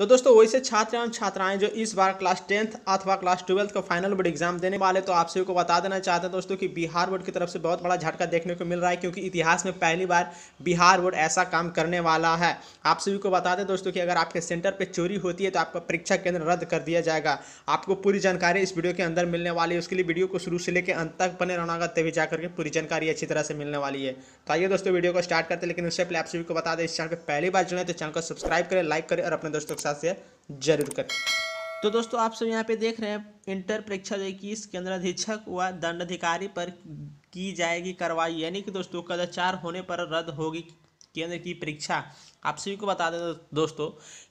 तो दोस्तों वैसे छात्र एवं छात्राएं जो इस बार क्लास टेंथ अथवा क्लास ट्वेल्थ का फाइनल बोर्ड एग्जाम देने वाले तो आप सभी को बता देना चाहते हैं दोस्तों कि बिहार बोर्ड की तरफ से बहुत बड़ा झटका देखने को मिल रहा है क्योंकि इतिहास में पहली बार बिहार बोर्ड ऐसा काम करने वाला है आप सभी को बता दें दोस्तों की अगर आपके सेंटर पर चोरी होती है तो आपका परीक्षा केंद्र रद्द कर दिया जाएगा आपको पूरी जानकारी इस वीडियो के अंदर मिलने वाली है उसके लिए वीडियो को शुरू से लेकर अंत तक बने रहना तभी जा करके पूरी जानकारी अच्छी तरह से मिलने वाली है तो आइए दोस्तों वीडियो को स्टार्ट करते लेकिन उससे पहले आप सभी को बता दें इस चैनल पर पहली बार जुड़े तो चैनल को सब्सक्राइब करें लाइक करें और अपने दोस्तों के साथ साथ शेयर जरूर करें तो दोस्तों आप सब यहाँ पे देख रहे हैं इंटर परीक्षा जो इक्कीस केंद्र अधीक्षक व दंडाधिकारी पर की जाएगी कार्रवाई यानी कि दोस्तों कदाचार होने पर रद्द होगी केंद्र की परीक्षा आप सभी को बता दें दोस्तों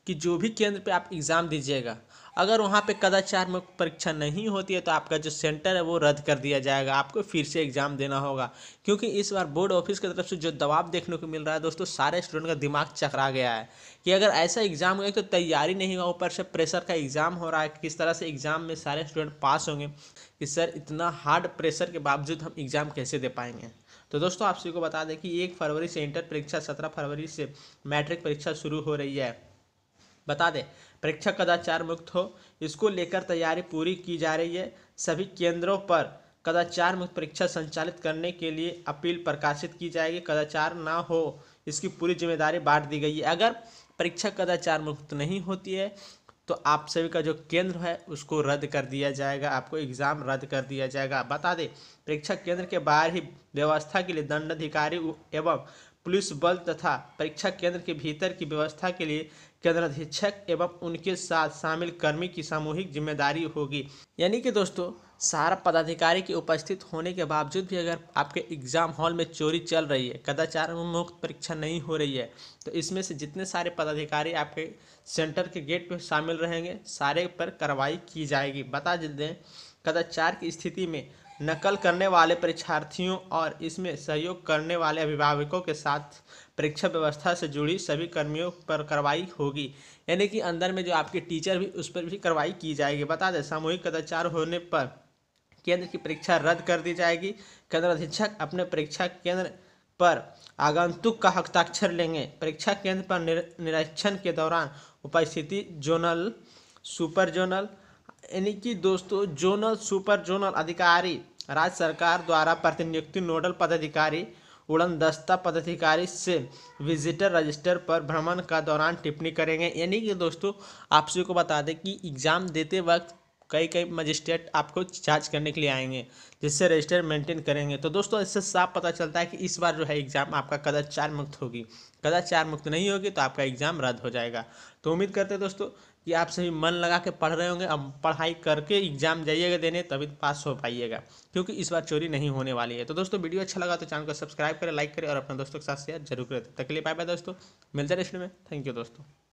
कि जो भी केंद्र पे आप एग्ज़ाम दीजिएगा अगर वहाँ पे कदाचार में परीक्षा नहीं होती है तो आपका जो सेंटर है वो रद्द कर दिया जाएगा आपको फिर से एग्ज़ाम देना होगा क्योंकि इस बार बोर्ड ऑफिस की तरफ से जो दबाव देखने को मिल रहा है दोस्तों सारे स्टूडेंट का दिमाग चकरा गया है कि अगर ऐसा एग्ज़ाम हुआ तो तैयारी नहीं होगा ऊपर से प्रेशर का एग्ज़ाम हो रहा है किस तरह से एग्ज़ाम में सारे स्टूडेंट पास होंगे कि सर इतना हार्ड प्रेशर के बावजूद हम एग्ज़ाम कैसे दे पाएंगे तो दोस्तों आप सभी को बता दें कि एक फरवरी से इंटर परीक्षा सत्रह फरवरी से मैट्रिक परीक्षा शुरू हो रही है बता दें परीक्षा कदाचार मुक्त हो इसको लेकर तैयारी पूरी की जा रही है सभी केंद्रों पर कदाचार मुक्त परीक्षा संचालित करने के लिए अपील प्रकाशित की जाएगी कदाचार ना हो इसकी पूरी जिम्मेदारी बांट दी गई है अगर परीक्षा कदाचार मुक्त नहीं होती है तो आप सभी का जो केंद्र है उसको रद्द कर दिया जाएगा आपको एग्ज़ाम रद्द कर दिया जाएगा बता दें परीक्षा केंद्र के बाहर ही व्यवस्था के लिए दंडाधिकारी एवं पुलिस बल तथा परीक्षा केंद्र के भीतर की व्यवस्था के लिए केंद्र अधीक्षक एवं उनके साथ शामिल कर्मी की सामूहिक जिम्मेदारी होगी यानी कि दोस्तों सारा पदाधिकारी के उपस्थित होने के बावजूद भी अगर आपके एग्जाम हॉल में चोरी चल रही है कदाचार मुक्त परीक्षा नहीं हो रही है तो इसमें से जितने सारे पदाधिकारी आपके सेंटर के गेट पर शामिल रहेंगे सारे पर कार्रवाई की जाएगी बता दें कदाचार की स्थिति में नकल करने वाले परीक्षार्थियों और इसमें सहयोग करने वाले अभिभावकों के साथ परीक्षा व्यवस्था से जुड़ी सभी कर्मियों पर कार्रवाई होगी यानी कि अंदर में जो आपके टीचर भी उस पर भी कार्रवाई की जाएगी बता दें सामूहिक कदाचार होने पर केंद्र की परीक्षा रद्द कर दी जाएगी केंद्र अधीक्षक अपने परीक्षा केंद्र पर आगंतुक का हस्ताक्षर लेंगे परीक्षा केंद्र पर निरीक्षण के दौरान उपस्थिति जोनल सुपर जोनल यानी कि दोस्तों जोनल सुपर जोनल अधिकारी राज्य सरकार द्वारा प्रतिनियुक्ति नोडल पदाधिकारी उड़न दस्ता पदाधिकारी से विजिटर रजिस्टर पर भ्रमण का दौरान टिप्पणी करेंगे यानी कि दोस्तों आप सभी को बता दें कि एग्ज़ाम देते वक्त कई कई मजिस्ट्रेट आपको जांच करने के लिए आएंगे जिससे रजिस्टर मेंटेन करेंगे तो दोस्तों इससे साफ पता चलता है कि इस बार जो है एग्ज़ाम आपका कदाचार मुक्त होगी कदाचार मुक्त नहीं होगी तो आपका एग्ज़ाम रद्द हो जाएगा तो उम्मीद करते हैं दोस्तों कि आप सभी मन लगा के पढ़ रहे होंगे अब पढ़ाई करके एग्जाम जाइएगा देने तभी तो पास हो पाइएगा क्योंकि इस बार चोरी नहीं होने वाली है तो दोस्तों वीडियो अच्छा लगा तो चैनल को सब्सक्राइब करें लाइक करें और अपने दोस्तों के साथ शेयर जरूर करें तब तक लिए बाय बाय दोस्तों मिलते हैं नेक्स्ट में थैंक यू दोस्तों